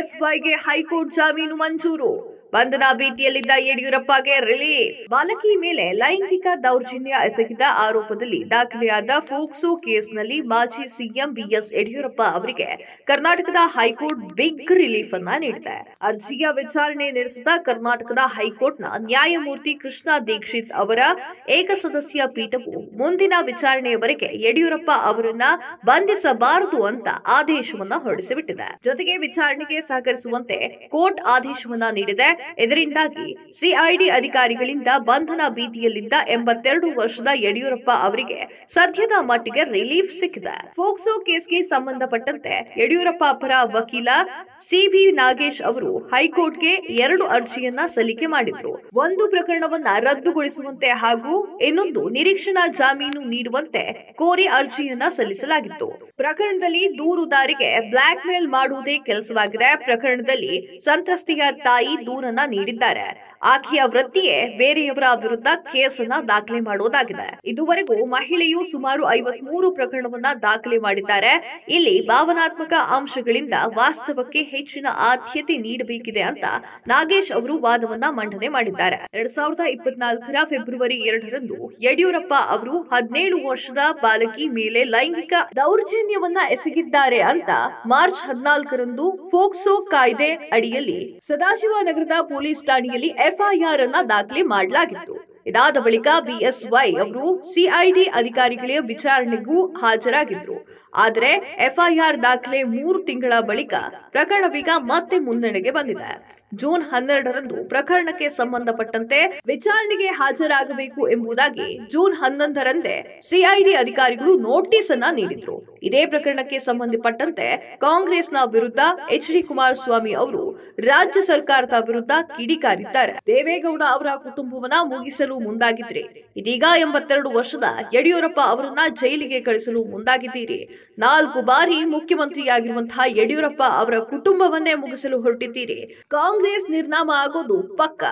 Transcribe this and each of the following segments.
ಎಸ್ವೈಗೆ high court ಜಾಮೀನು ಮಂಜೂರು ಬಂಧನಾ ಭೀತಿಯಲ್ಲಿದ್ದ ಯಡಿಯೂರಪ್ಪಗೆ relief ಬಾಲಕಿ ಮೇಲೆ ಲೈಂಗಿಕ ದೌರ್ಜನ್ಯ ಎಸಗಿದ ಆರೋಪದಲ್ಲಿ ದಾಖಲೆಯಾದ ಫೋಕ್ಸೋ ಕೇಸ್ನಲ್ಲಿ ಮಾಜಿ ಸಿಎಂ ಬಿಎಸ್ ಯಡಿಯೂರಪ್ಪ ಅವರಿಗೆ ಕರ್ನಾಟಕದ ಹೈಕೋರ್ಟ್ ಬಿಗ್ ರಿಲೀಫ್ ಅನ್ನ ನೀಡಿದೆ ಅರ್ಜಿಯ ವಿಚಾರಣೆ ನಡೆಸಿದ ಕರ್ನಾಟಕದ ಹೈಕೋರ್ಟ್ನ ನ್ಯಾಯಮೂರ್ತಿ ಕೃಷ್ಣ ದೀಕ್ಷಿತ್ ಅವರ ಏಕಸದಸ್ಯ ಪೀಠವು ಮುಂದಿನ ವಿಚಾರಣೆಯವರೆಗೆ ಯಡಿಯೂರಪ್ಪ ಅವರನ್ನ ಬಂಧಿಸಬಾರದು ಅಂತ ಆದೇಶವನ್ನ ಹೊರಡಿಸಿಬಿಟ್ಟಿದೆ ಜೊತೆಗೆ ವಿಚಾರಣೆಗೆ ಸಹಕರಿಸುವಂತೆ ಕೋರ್ಟ್ ಆದೇಶವನ್ನ ನೀಡಿದೆ ಇದರಿಂದಾಗಿ ಸಿಐಡಿ ಅಧಿಕಾರಿಗಳಿಂದ ಬಂಧನ ಬೀದಿಯಲ್ಲಿದ್ದ ಎಂಬತ್ತೆರಡು ವರ್ಷದ ಯಡಿಯೂರಪ್ಪ ಅವರಿಗೆ ಸದ್ಯದ ಮಟ್ಟಿಗೆ ರಿಲೀಫ್ ಸಿಕ್ಕಿದೆ ಫೋಕ್ಸೋ ಕೇಸ್ಗೆ ಸಂಬಂಧಪಟ್ಟಂತೆ ಯಡಿಯೂರಪ್ಪ ಪರ ವಕೀಲ ಸಿವಿ ನಾಗೇಶ್ ಅವರು ಹೈಕೋರ್ಟ್ಗೆ ಎರಡು ಅರ್ಜಿಯನ್ನ ಸಲ್ಲಿಕೆ ಮಾಡಿದ್ರು ಒಂದು ಪ್ರಕರಣವನ್ನ ರದ್ದುಗೊಳಿಸುವಂತೆ ಹಾಗೂ ಇನ್ನೊಂದು ನಿರೀಕ್ಷಣಾ ಜಾಮೀನು ನೀಡುವಂತೆ ಕೋರಿ ಅರ್ಜಿಯನ್ನ ಸಲ್ಲಿಸಲಾಗಿತ್ತು ಪ್ರಕರಣದಲ್ಲಿ ದೂರುದಾರಿಗೆ ಬ್ಲಾಕ್ ಮೇಲ್ ಮಾಡುವುದೇ ಕೆಲಸವಾಗಿದೆ ಪ್ರಕರಣದಲ್ಲಿ ಸಂತ್ರಸ್ತೆಯ ತಾಯಿ ದೂರ ದೂರನ್ನ ನೀಡಿದ್ದಾರೆ ಆಕೆಯ ವೃತ್ತಿಯೇ ಬೇರೆಯವರ ವಿರುದ್ಧ ಕೇಸ್ ಅನ್ನ ದಾಖಲೆ ಮಾಡುವುದಾಗಿದೆ ಇದುವರೆಗೂ ಮಹಿಳೆಯು ಸುಮಾರು ಐವತ್ ಮೂರು ಪ್ರಕರಣವನ್ನ ದಾಖಲೆ ಮಾಡಿದ್ದಾರೆ ಇಲ್ಲಿ ಭಾವನಾತ್ಮಕ ಅಂಶಗಳಿಂದ ವಾಸ್ತವಕ್ಕೆ ಹೆಚ್ಚಿನ ಆದ್ಯತೆ ನೀಡಬೇಕಿದೆ ಅಂತ ನಾಗೇಶ್ ಅವರು ವಾದವನ್ನ ಮಂಡನೆ ಮಾಡಿದ್ದಾರೆ ಎರಡ್ ಸಾವಿರದ ಇಪ್ಪತ್ನಾಲ್ಕರ ಫೆಬ್ರವರಿ ಎರಡರಂದು ಯಡಿಯೂರಪ್ಪ ಅವರು ಹದಿನೇಳು ವರ್ಷದ ಬಾಲಕಿ ಮೇಲೆ ಲೈಂಗಿಕ ದೌರ್ಜನ್ಯವನ್ನ ಎಸಗಿದ್ದಾರೆ ಅಂತ ಮಾರ್ಚ್ ಹದಿನಾಲ್ಕರಂದು ಫೋಕ್ಸೋ ಕಾಯ್ದೆ ಅಡಿಯಲ್ಲಿ ಸದಾಶಿವ ನಗರದ ಪೊಲೀಸ್ ಠಾಣೆಯಲ್ಲಿ ಎಫ್ಐಆರ್ ಅನ್ನ ದಾಖಲೆ ಮಾಡಲಾಗಿತ್ತು ಇದಾದ ಬಳಿಕ ಬಿಎಸ್ವೈ ಅವರು ಸಿಐಡಿ ಅಧಿಕಾರಿಗಳ ವಿಚಾರಣೆಗೂ ಹಾಜರಾಗಿದ್ರು ಆದರೆ ಎಫ್ಐಆರ್ ದಾಖಲೆ ಮೂರು ತಿಂಗಳ ಬಳಿಕ ಪ್ರಕರಣವೀಗ ಮತ್ತೆ ಮುನ್ನಡೆಗೆ ಬಂದಿದೆ ಜೂನ್ ಹನ್ನೆರಡರಂದು ಪ್ರಕರಣಕ್ಕೆ ಸಂಬಂಧಪಟ್ಟಂತೆ ವಿಚಾರಣೆಗೆ ಹಾಜರಾಗಬೇಕು ಎಂಬುದಾಗಿ ಜೂನ್ ಹನ್ನೊಂದರಂದೇ ಸಿಐಡಿ ಅಧಿಕಾರಿಗಳು ನೋಟಿಸ್ ಅನ್ನ ನೀಡಿದ್ರು ಇದೇ ಪ್ರಕರಣಕ್ಕೆ ಸಂಬಂಧಪಟ್ಟಂತೆ ಕಾಂಗ್ರೆಸ್ನ ವಿರುದ್ಧ ಎಚ್ ಡಿ ಕುಮಾರಸ್ವಾಮಿ ಅವರು ರಾಜ್ಯ ಸರ್ಕಾರದ ವಿರುದ್ಧ ಕಿಡಿಕಾರಿದ್ದಾರೆ ದೇವೇಗೌಡ ಅವರ ಕುಟುಂಬವನ್ನ ಮುಗಿಸಲು ಮುಂದಾಗಿದ್ರಿ ಇದೀಗ ಎಂಬತ್ತೆರಡು ವರ್ಷದ ಯಡಿಯೂರಪ್ಪ ಅವರನ್ನ ಜೈಲಿಗೆ ಕಳಿಸಲು ಮುಂದಾಗಿದ್ದೀರಿ ನಾಲ್ಕು ಬಾರಿ ಮುಖ್ಯಮಂತ್ರಿಯಾಗಿರುವಂತಹ ಯಡಿಯೂರಪ್ಪ ಅವರ ಕುಟುಂಬವನ್ನೇ ಮುಗಿಸಲು ಹೊರಟಿದ್ದೀರಿ ಕಾಂಗ್ರೆಸ್ ಕಾಂಗ್ರೆಸ್ ನಿರ್ನಾಮ ಆಗೋದು ಪಕ್ಕ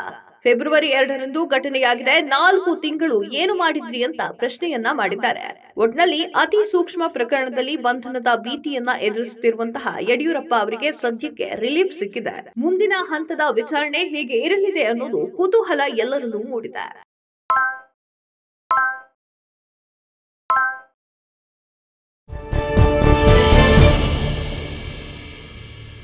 ಫೆಬ್ರವರಿ ಎರಡರಂದು ಘಟನೆಯಾಗಿದೆ ನಾಲ್ಕು ತಿಂಗಳು ಏನು ಮಾಡಿದ್ರಿ ಅಂತ ಪ್ರಶ್ನೆಯನ್ನ ಮಾಡಿದ್ದಾರೆ ಒಟ್ನಲ್ಲಿ ಅತಿ ಸೂಕ್ಷ್ಮ ಪ್ರಕರಣದಲ್ಲಿ ಬಂಧನದ ಭೀತಿಯನ್ನ ಎದುರಿಸುತ್ತಿರುವಂತಹ ಯಡಿಯೂರಪ್ಪ ಅವರಿಗೆ ಸದ್ಯಕ್ಕೆ ರಿಲೀಫ್ ಸಿಕ್ಕಿದೆ ಮುಂದಿನ ಹಂತದ ವಿಚಾರಣೆ ಹೇಗೆ ಇರಲಿದೆ ಅನ್ನೋದು ಕುತೂಹಲ ಎಲ್ಲರನ್ನೂ ಮೂಡಿದೆ